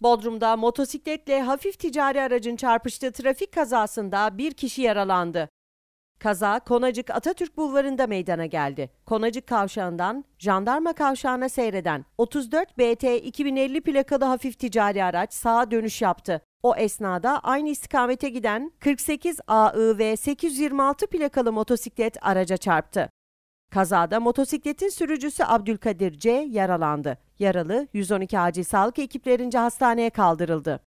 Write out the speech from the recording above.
Bodrum'da motosikletle hafif ticari aracın çarpıştığı trafik kazasında bir kişi yaralandı. Kaza Konacık Atatürk Bulvarı'nda meydana geldi. Konacık Kavşağı'ndan Jandarma Kavşağı'na seyreden 34 BT 2050 plakalı hafif ticari araç sağa dönüş yaptı. O esnada aynı istikamete giden 48 AI ve 826 plakalı motosiklet araca çarptı. Kazada motosikletin sürücüsü Abdülkadir C yaralandı. Yaralı 112 acil sağlık ekiplerince hastaneye kaldırıldı.